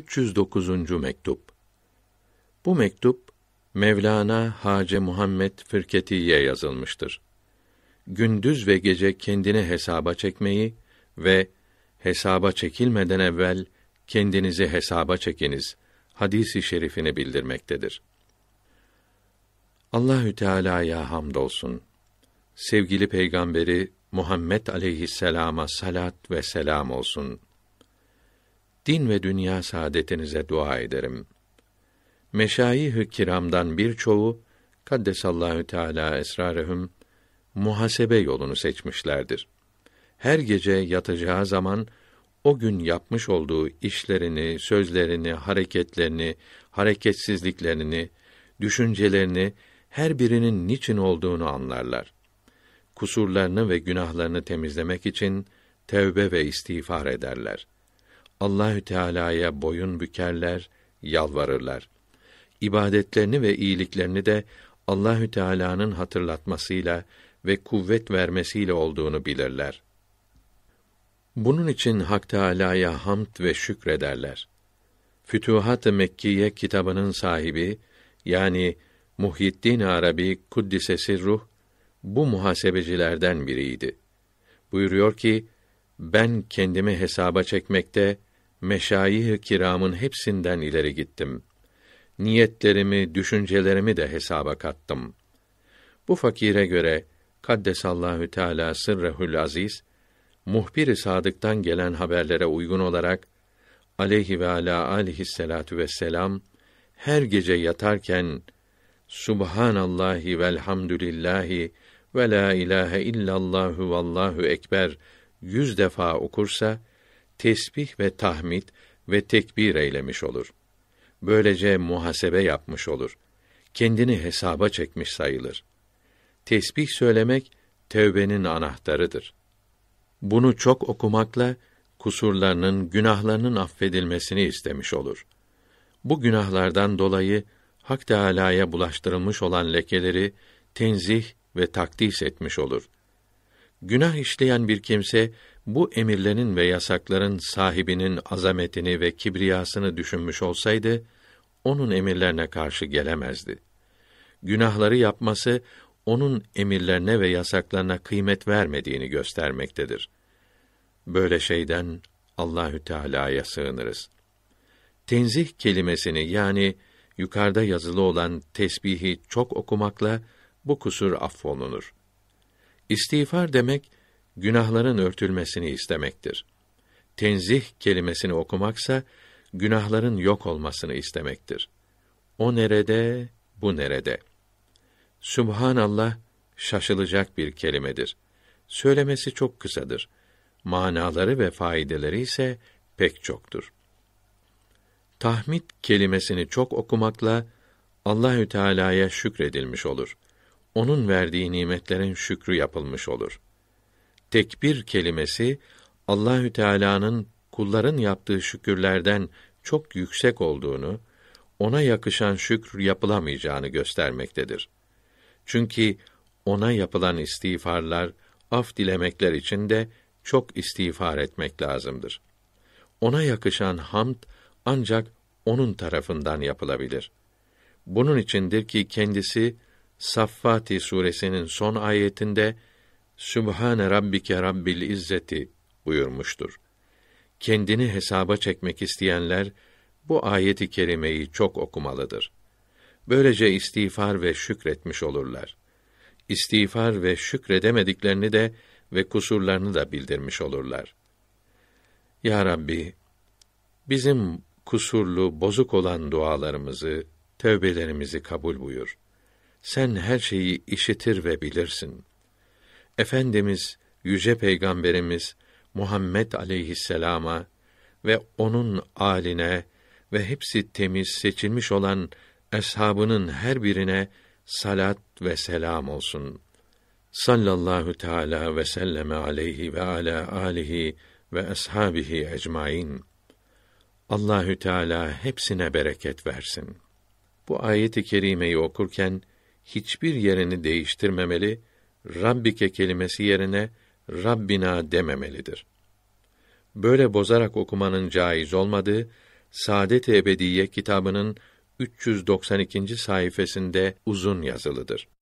309. mektup. Bu mektup Mevlana Hace Muhammed Firketiye yazılmıştır. Gündüz ve gece kendini hesaba çekmeyi ve hesaba çekilmeden evvel kendinizi hesaba çekiniz hadisi şerifini bildirmektedir. Allahü Teala'ya hamdolsun. Sevgili peygamberi Muhammed aleyhisselama salat ve selam olsun.'' din ve dünya saadetinize dua ederim. Meşayih-i kiramdan birçoğu kaddesallahu teala esrarehum muhasebe yolunu seçmişlerdir. Her gece yatacağı zaman o gün yapmış olduğu işlerini, sözlerini, hareketlerini, hareketsizliklerini, düşüncelerini her birinin niçin olduğunu anlarlar. Kusurlarını ve günahlarını temizlemek için tevbe ve istiğfar ederler.'' Allahü Teala'ya boyun bükerler, yalvarırlar. İbadetlerini ve iyiliklerini de Allahü Teala'nın hatırlatmasıyla ve kuvvet vermesiyle olduğunu bilirler. Bunun için Hak Teala'ya hamd ve şükrederler. Fütuhat-ı Mekkiye kitabının sahibi yani Muhyiddin Arabi Kuddisesi Ruh bu muhasebecilerden biriydi. Buyuruyor ki ben kendimi hesaba çekmekte meşayih kiramın hepsinden ileri gittim. Niyetlerimi, düşüncelerimi de hesaba kattım. Bu fakire göre Kaddesallahu Teala sırrehül aziz muhbir-i sadıktan gelen haberlere uygun olarak aleyhi ve ala aleyhissalatu vesselam her gece yatarken Subhanallahi velhamdülillahi ve la ilahe illallahu vallahu ekber yüz defa okursa tesbih ve tahmid ve tekbir eylemiş olur. Böylece muhasebe yapmış olur. Kendini hesaba çekmiş sayılır. Tesbih söylemek tövbenin anahtarıdır. Bunu çok okumakla kusurlarının, günahlarının affedilmesini istemiş olur. Bu günahlardan dolayı Hak Teâlâ'ya bulaştırılmış olan lekeleri tenzih ve takdis etmiş olur.'' Günah işleyen bir kimse bu emirlerin ve yasakların sahibinin azametini ve kibriyasını düşünmüş olsaydı onun emirlerine karşı gelemezdi. Günahları yapması onun emirlerine ve yasaklarına kıymet vermediğini göstermektedir. Böyle şeyden Allahü Teala'ya sığınırız. Tenzih kelimesini yani yukarıda yazılı olan tesbihi çok okumakla bu kusur affolunur. İstiğfar demek günahların örtülmesini istemektir. Tenzih kelimesini okumaksa günahların yok olmasını istemektir. O nerede, bu nerede? Subhanallah şaşılacak bir kelimedir. Söylemesi çok kısadır. Manaları ve faydeleri ise pek çoktur. Tahmid kelimesini çok okumakla Allahü Teala'ya şükredilmiş olur onun verdiği nimetlerin şükrü yapılmış olur. Tekbir kelimesi Allahü Teala'nın kulların yaptığı şükürlerden çok yüksek olduğunu, ona yakışan şükür yapılamayacağını göstermektedir. Çünkü ona yapılan istiğfarlar, af dilemekler için de çok istiğfar etmek lazımdır. Ona yakışan hamd ancak onun tarafından yapılabilir. Bunun içindir ki kendisi Saffati suresinin son ayetinde Sübhane rabbike rabbil izzeti buyurmuştur. Kendini hesaba çekmek isteyenler bu ayeti kerimeyi çok okumalıdır. Böylece istiğfar ve şükretmiş olurlar. İstiğfar ve şükredemediklerini de ve kusurlarını da bildirmiş olurlar. Ya Rabbi, bizim kusurlu, bozuk olan dualarımızı, tövbelerimizi kabul buyur.'' sen her şeyi işitir ve bilirsin. Efendimiz yüce peygamberimiz Muhammed aleyhisselama ve onun aline ve hepsi temiz seçilmiş olan eshabının her birine salat ve selam olsun. Sallallahu teala ve selleme aleyhi ve ala alihi ve ashabihi ecmaîn. Allahü Teala hepsine bereket versin. Bu ayet-i kerimeyi okurken hiçbir yerini değiştirmemeli, Rabbike kelimesi yerine Rabbina dememelidir. Böyle bozarak okumanın caiz olmadığı Saadet-i Ebediye kitabının 392. sayfasında uzun yazılıdır.